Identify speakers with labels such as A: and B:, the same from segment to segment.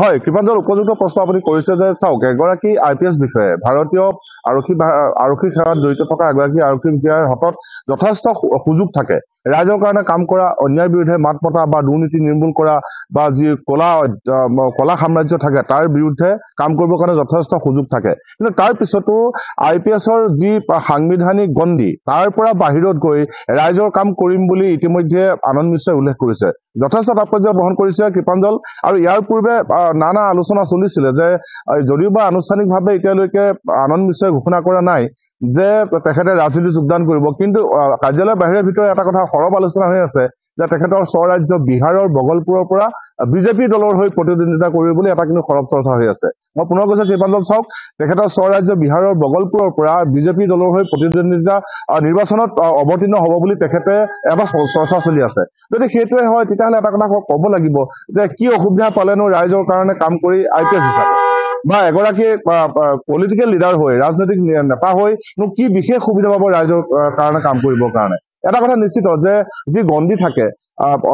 A: হয় কৃপাঞ্জল উপযুক্ত প্ৰশ্ন আপুনি কৰিছে যে চাওক এগৰাকী আই পি এছ বিষয়াই ভাৰতীয় আৰক্ষী আৰক্ষী সেৱাত জড়িত থকা এগৰাকী আৰক্ষী বিষয়াৰ হাতত যথেষ্ট সুযোগ থাকে ৰাইজৰ কাৰণে কাম কৰা অন্যায়ৰ বিৰুদ্ধে মাত মতা বা দুৰ্নীতি নিৰ্মূল কৰা বা যি কলা কলা সাম্ৰাজ্য থাকে তাৰ বিৰুদ্ধে কাম কৰিবৰ কাৰণে যথেষ্ট সুযোগ থাকে কিন্তু তাৰ পিছতো আই পি এছৰ যি সাংবিধানিক গণ্ডী তাৰ পৰা বাহিৰত গৈ ৰাইজৰ কাম কৰিম বুলি ইতিমধ্যে আনন্দ মিশ্ৰই উল্লেখ কৰিছে যথেষ্ট তাৎপৰ্য বহন কৰিছে কৃপাঞ্জল আৰু ইয়াৰ পূৰ্বে নানা আলোচনা চলিছিলে যে যদিও বা আনুষ্ঠানিকভাৱে এতিয়ালৈকে আনন্দ মিশ্ৰই ঘোষণা কৰা নাই যে তেখেতে ৰাজনীতিত যোগদান কৰিব কিন্তু কাৰ্যালয়ৰ বাহিৰে ভিতৰত এটা কথা সৰব আলোচনা হৈ আছে যে তেখেতৰ স্বৰাজ্য বিহাৰৰ বগলপুৰৰ পৰা বিজেপি দলৰ হৈ প্ৰতিদ্বন্দ্বিতা কৰিব বুলি এটা কিন্তু সৰব চৰ্চা হৈ আছে মই পুনৰ কৈছো শ্ৰীপাঞ্জল চাওক তেখেতৰ স্বৰাজ্য বিহাৰৰ বগলপুৰৰ পৰা বিজেপি দলৰ হৈ প্ৰতিদ্বন্দ্বিতা নিৰ্বাচনত অৱতীৰ্ণ হব বুলি তেখেতে এটা চৰ্চা চলি আছে যদি সেইটোৱে হয় তেতিয়াহ'লে এটা কথা কব লাগিব যে কি অসুবিধা পালেনো ৰাইজৰ কাৰণে কাম কৰি আই পি এছ হিচাপে বা এগৰাকী পলিটিকেল লিডাৰ হৈ ৰাজনৈতিক নেতা হৈ নো কি বিশেষ সুবিধা পাব ৰাইজৰ কাৰণে কাম কৰিবৰ কাৰণে এটা কথা নিশ্চিত যে যি গণ্ডি থাকে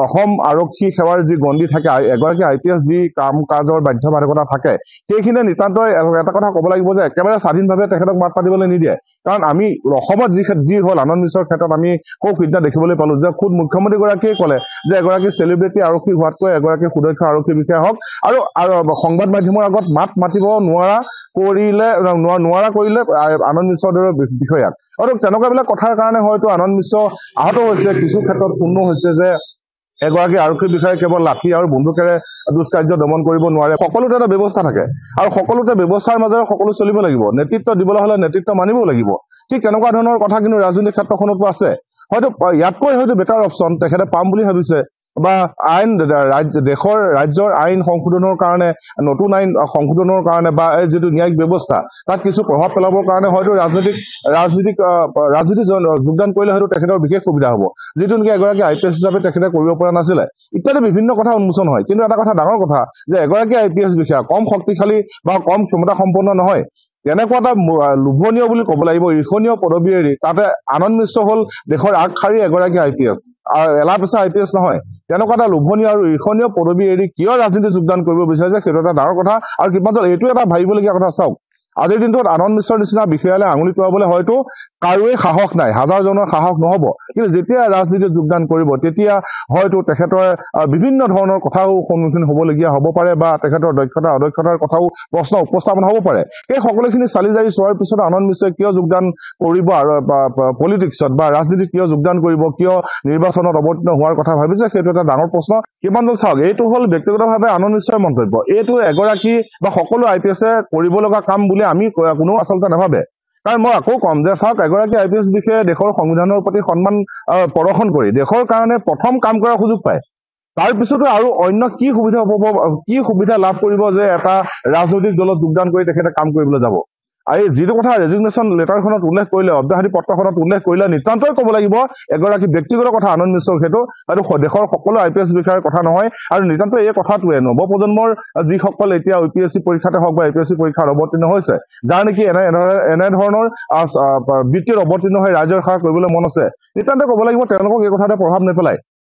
A: অসম আৰক্ষী সেৱাৰ যি গণ্ডি থাকে এগৰাকী আই পি এছ যি কাম কাজৰ বাধ্যবাধকতা থাকে সেইখিনিয়ে নিতান্তই এটা কথা কব লাগিব যে একেবাৰে স্বাধীনভাৱে তেখেতক মাত পাতিবলৈ নিদিয়ে কাৰণ আমি অসমত যি যি হল আনন্দ মিশ্ৰৰ ক্ষেত্ৰত আমি সৌ সিদ্ধা দেখিবলৈ পালো যে খুদ মুখ্যমন্ত্ৰীগৰাকীয়ে কলে যে এগৰাকী চেলিব্ৰিটি আৰক্ষী হোৱাতকৈ এগৰাকী সুদক্ষ আৰক্ষী বিষয়া হওক আৰু সংবাদ মাধ্যমৰ আগত মাত মাতিব নোৱাৰা কৰিলে নোৱাৰা কৰিলে আনন্দ মিশ্ৰৰ দৰে বিষয়াক আৰু তেনেকুৱাবিলাক কথাৰ কাৰণে হয়তো আনন্দ মিশ্ৰ আহত হৈছে কিছু ক্ষেত্ৰত কোনো হৈছে যে এগৰাকী আৰক্ষী বিষয়াই কেৱল লাঠি আৰু বন্দুকেৰে দুষ্কাৰ্য দমন কৰিব নোৱাৰে সকলোতে এটা ব্যৱস্থা থাকে আৰু সকলোতে ব্যৱস্থাৰ মাজেৰে সকলো চলিব লাগিব নেতৃত্ব দিবলৈ হ'লে নেতৃত্ব মানিবও লাগিব ঠিক তেনেকুৱা ধৰণৰ কথা কিন্তু ৰাজনীতিৰ ক্ষেত্ৰখনতো আছে হয়তো ইয়াতকৈ হয়তো বেটাৰ অপশ্যন তেখেতে পাম বুলি ভাবিছে বা আইন দেশৰ ৰাজ্যৰ আইন সংশোধনৰ কাৰণে নতুন আইন সংশোধনৰ কাৰণে বা এই যিটো ন্যায়িক ব্যৱস্থা তাত কিছু প্ৰভাৱ পেলাবৰ কাৰণে হয়তো ৰাজনৈতিক ৰাজনৈতিক ৰাজনীতি যোগদান কৰিলে হয়তো তেখেতৰ বিশেষ সুবিধা হ'ব যিটো নেকি এগৰাকী আই পি এছ হিচাপে তেখেতে কৰিব পৰা নাছিলে ইত্যাদি বিভিন্ন কথা উন্মোচন হয় কিন্তু এটা কথা ডাঙৰ কথা যে এগৰাকী আই পি এছ বিষয়া কম শক্তিশালী বা কম ক্ষমতা সম্পন্ন নহয় তেনেকুৱা এটা লোভনীয় বুলি কব লাগিব ঈৰ্ষণীয় পদবী এৰি তাতে আনন্দ মিশ্ৰ হল দেশৰ আগশাৰী এগৰাকী আই পি এছ এলাহ পিছা আই পি এছ নহয় তেনেকুৱা এটা লোভনীয় আৰু ঈৰ্ষণীয় পদবী এৰি কিয় ৰাজনীতিত যোগদান কৰিব বিচাৰিছে সেইটো এটা ডাঙৰ কথা আৰু কিমান এইটো এটা ভাবিবলগীয়া কথা চাওক আজিৰ দিনটোত আনন্দ মিশ্ৰৰ নিচিনা বিষয়ালৈ আঙুলি কৰাবলৈ হয়তো কাৰোৱে সাহস নাই হাজাৰজনৰ সাহস নহ'ব কিন্তু যেতিয়া ৰাজনীতিত যোগদান কৰিব তেতিয়া হয়তো তেখেতৰ বিভিন্ন ধৰণৰ কথাও সন্মুখীন হ'বলগীয়া হ'ব পাৰে বা তেখেতৰ দক্ষতা অদক্ষতাৰ কথাও প্ৰশ্ন উপস্থাপন হ'ব পাৰে সেই সকলোখিনি চালি জাৰি চোৱাৰ পিছত আনন্দ মিশ্ৰই কিয় যোগদান কৰিব আৰু পলিটিক্সত বা ৰাজনীতিত কিয় যোগদান কৰিব কিয় নিৰ্বাচনত অৱতীৰ্ণ হোৱাৰ কথা ভাবিছে সেইটো এটা ডাঙৰ প্ৰশ্ন কিমান দূৰ চাওক এইটো হ'ল ব্যক্তিগতভাৱে আনন্দ মিশ্ৰৰ মন্তব্য এইটো এগৰাকী বা সকলো আই পি এছে কৰিব লগা কাম বুলি বুলি আমি কোনো আচলতে নাভাবে কাৰণ মই আকৌ কম যে চাওক এগৰাকী আই পি এছ বিষয়ে দেশৰ সংবিধানৰ প্ৰতি সন্মান প্ৰদৰ্শন কৰি দেশৰ কাৰণে প্ৰথম কাম কৰাৰ সুযোগ পায় তাৰ পিছতো আৰু অন্য কি সুবিধা উপভোগ কি সুবিধা লাভ কৰিব যে এটা ৰাজনৈতিক দলত যোগদান কৰি তেখেতে কাম কৰিবলৈ যাব আৰু যিটো কথা ৰেজিগনেশ্যন লেটাৰখনত উল্লেখ কৰিলে অব্যাহতি পত্ৰখনত উল্লেখ কৰিলে নিতান্তই ক'ব লাগিব এগৰাকী ব্যক্তিগত কথা আনন্দ মিশ্ৰ সেইটো আৰু দেশৰ সকলো আই পি এছ বিষয়াৰ কথা নহয় আৰু নিতান্তই এই কথাটোৱে নৱপ্ৰজন্মৰ যিসকল এতিয়া ইউ পি এছ চি পৰীক্ষাতে হওক বা ইউ পি এছ চি পৰীক্ষাত অৱতীৰ্ণ হৈছে যাৰ নেকি এনে এনেধৰণৰ বৃত্তিত অৱতীৰ্ণ হৈ ৰাইজৰ সেৱা কৰিবলৈ মন আছে নিতান্তই ক'ব লাগিব তেওঁলোকক এই কথাতে প্ৰভাৱ নেপেলায়